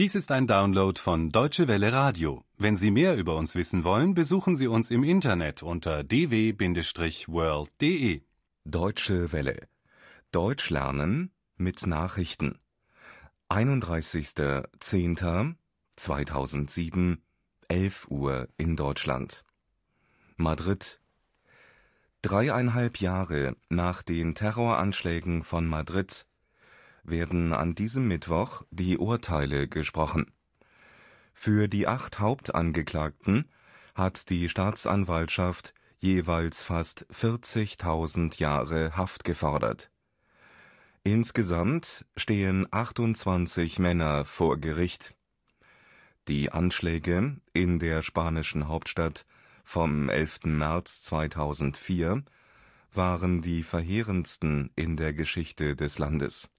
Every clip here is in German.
Dies ist ein Download von Deutsche Welle Radio. Wenn Sie mehr über uns wissen wollen, besuchen Sie uns im Internet unter dw-world.de. Deutsche Welle. Deutsch lernen mit Nachrichten. 31.10.2007, 11 Uhr in Deutschland. Madrid. Dreieinhalb Jahre nach den Terroranschlägen von Madrid werden an diesem Mittwoch die Urteile gesprochen. Für die acht Hauptangeklagten hat die Staatsanwaltschaft jeweils fast 40.000 Jahre Haft gefordert. Insgesamt stehen 28 Männer vor Gericht. Die Anschläge in der spanischen Hauptstadt vom 11. März 2004 waren die verheerendsten in der Geschichte des Landes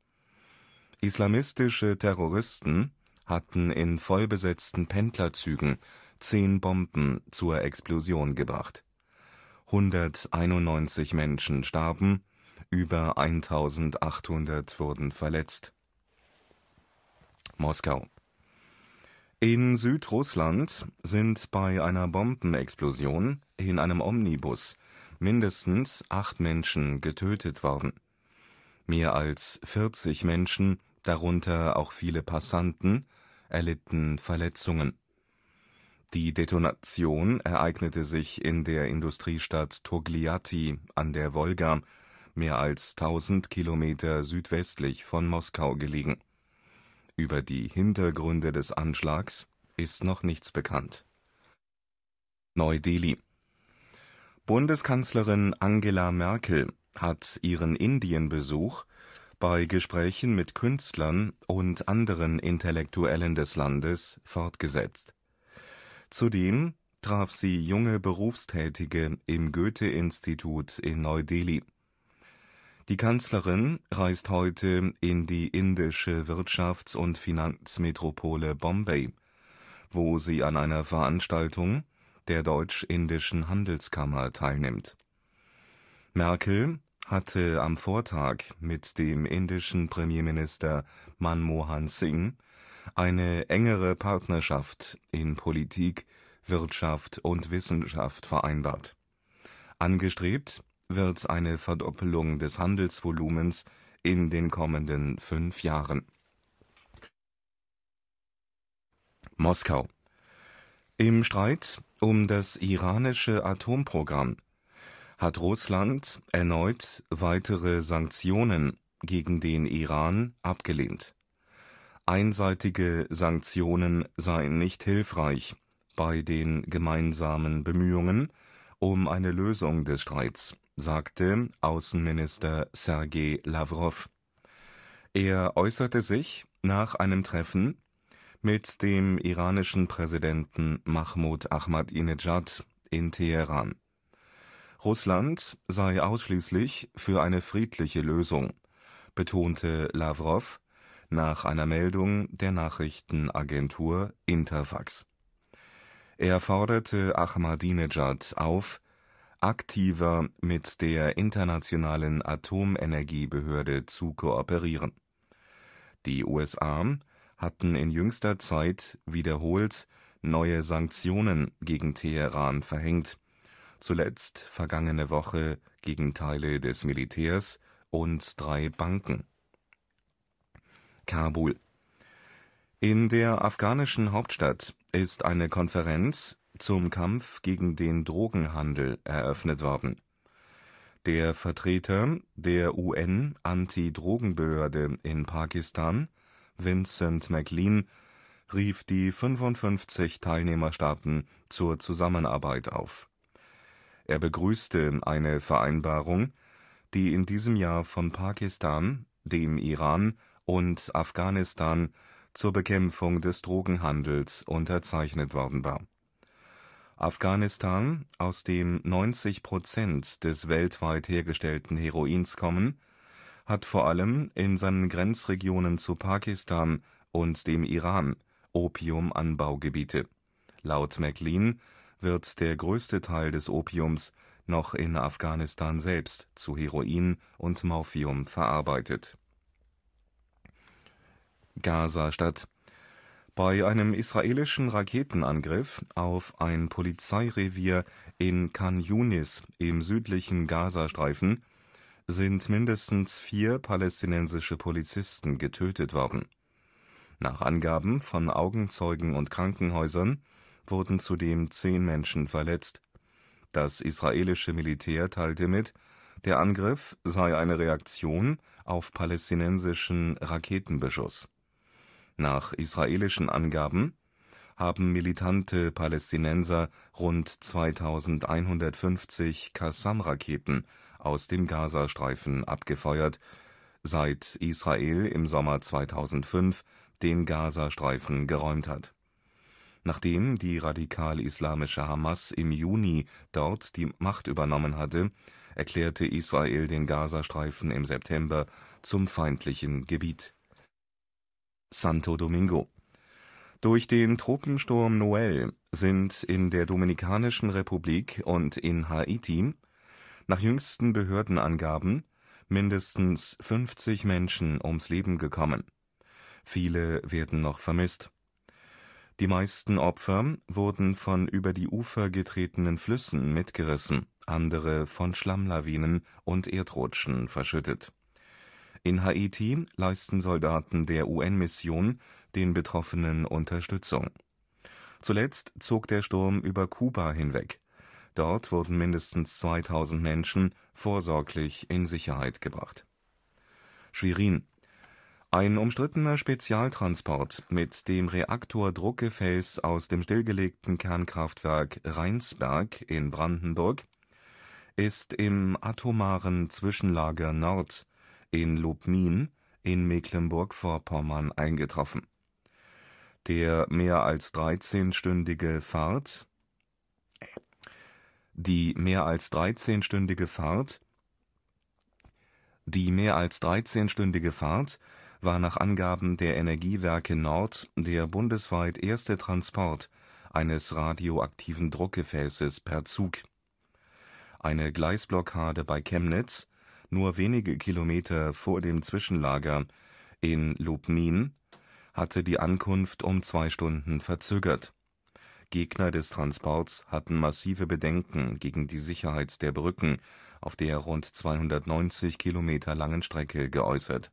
Islamistische Terroristen hatten in vollbesetzten Pendlerzügen zehn Bomben zur Explosion gebracht. 191 Menschen starben, über 1800 wurden verletzt. Moskau In Südrussland sind bei einer Bombenexplosion in einem Omnibus mindestens acht Menschen getötet worden. Mehr als 40 Menschen darunter auch viele Passanten, erlitten Verletzungen. Die Detonation ereignete sich in der Industriestadt Togliatti an der Wolga, mehr als 1000 Kilometer südwestlich von Moskau gelegen. Über die Hintergründe des Anschlags ist noch nichts bekannt. Neu-Delhi Bundeskanzlerin Angela Merkel hat ihren Indienbesuch bei Gesprächen mit Künstlern und anderen Intellektuellen des Landes fortgesetzt. Zudem traf sie junge Berufstätige im Goethe-Institut in Neu-Delhi. Die Kanzlerin reist heute in die indische Wirtschafts und Finanzmetropole Bombay, wo sie an einer Veranstaltung der Deutsch-Indischen Handelskammer teilnimmt. Merkel hatte am Vortag mit dem indischen Premierminister Manmohan Singh eine engere Partnerschaft in Politik, Wirtschaft und Wissenschaft vereinbart. Angestrebt wird eine Verdoppelung des Handelsvolumens in den kommenden fünf Jahren. Moskau Im Streit um das iranische Atomprogramm hat Russland erneut weitere Sanktionen gegen den Iran abgelehnt. Einseitige Sanktionen seien nicht hilfreich bei den gemeinsamen Bemühungen um eine Lösung des Streits, sagte Außenminister Sergei Lavrov. Er äußerte sich nach einem Treffen mit dem iranischen Präsidenten Mahmoud Ahmadinejad in Teheran Russland sei ausschließlich für eine friedliche Lösung, betonte Lavrov nach einer Meldung der Nachrichtenagentur Interfax. Er forderte Ahmadinejad auf, aktiver mit der Internationalen Atomenergiebehörde zu kooperieren. Die USA hatten in jüngster Zeit wiederholt neue Sanktionen gegen Teheran verhängt zuletzt vergangene Woche gegen Teile des Militärs und drei Banken. Kabul In der afghanischen Hauptstadt ist eine Konferenz zum Kampf gegen den Drogenhandel eröffnet worden. Der Vertreter der UN-Anti-Drogenbehörde in Pakistan, Vincent McLean, rief die 55 Teilnehmerstaaten zur Zusammenarbeit auf er begrüßte eine Vereinbarung, die in diesem Jahr von Pakistan, dem Iran und Afghanistan zur Bekämpfung des Drogenhandels unterzeichnet worden war. Afghanistan, aus dem 90 Prozent des weltweit hergestellten Heroins kommen, hat vor allem in seinen Grenzregionen zu Pakistan und dem Iran Opiumanbaugebiete. Laut Mclean wird der größte Teil des Opiums noch in Afghanistan selbst zu Heroin und Morphium verarbeitet. Gaza-Stadt bei einem israelischen Raketenangriff auf ein Polizeirevier in Khan Yunis im südlichen Gazastreifen sind mindestens vier palästinensische Polizisten getötet worden. Nach Angaben von Augenzeugen und Krankenhäusern wurden zudem zehn Menschen verletzt. Das israelische Militär teilte mit, der Angriff sei eine Reaktion auf palästinensischen Raketenbeschuss. Nach israelischen Angaben haben militante Palästinenser rund 2150 kassam raketen aus dem Gazastreifen abgefeuert, seit Israel im Sommer 2005 den Gazastreifen geräumt hat Nachdem die radikal-islamische Hamas im Juni dort die Macht übernommen hatte, erklärte Israel den Gazastreifen im September zum feindlichen Gebiet. Santo Domingo Durch den Tropensturm Noel sind in der Dominikanischen Republik und in Haiti nach jüngsten Behördenangaben mindestens 50 Menschen ums Leben gekommen. Viele werden noch vermisst die meisten Opfer wurden von über die Ufer getretenen Flüssen mitgerissen, andere von Schlammlawinen und Erdrutschen verschüttet. In Haiti leisten Soldaten der UN-Mission den Betroffenen Unterstützung. Zuletzt zog der Sturm über Kuba hinweg. Dort wurden mindestens 2000 Menschen vorsorglich in Sicherheit gebracht. Schwerin ein umstrittener Spezialtransport mit dem Reaktordruckgefäß aus dem stillgelegten Kernkraftwerk Rheinsberg in Brandenburg ist im atomaren Zwischenlager Nord in Lubmin in Mecklenburg-Vorpommern eingetroffen. Der mehr als 13-stündige Fahrt die mehr als 13-stündige Fahrt war nach Angaben der Energiewerke Nord der bundesweit erste Transport eines radioaktiven Druckgefäßes per Zug. Eine Gleisblockade bei Chemnitz, nur wenige Kilometer vor dem Zwischenlager in Lubmin, hatte die Ankunft um zwei Stunden verzögert. Gegner des Transports hatten massive Bedenken gegen die Sicherheit der Brücken auf der rund 290 Kilometer langen Strecke geäußert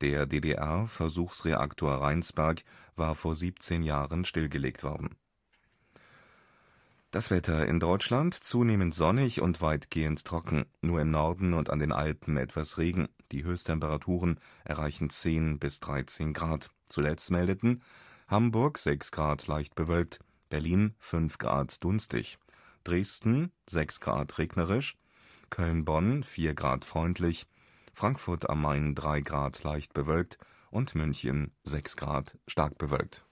der DDR-Versuchsreaktor Rheinsberg war vor 17 Jahren stillgelegt worden. Das Wetter in Deutschland zunehmend sonnig und weitgehend trocken, nur im Norden und an den Alpen etwas Regen. Die Höchsttemperaturen erreichen 10 bis 13 Grad. Zuletzt meldeten Hamburg 6 Grad leicht bewölkt, Berlin 5 Grad dunstig, Dresden 6 Grad regnerisch, Köln-Bonn 4 Grad freundlich Frankfurt am Main 3 Grad leicht bewölkt und München 6 Grad stark bewölkt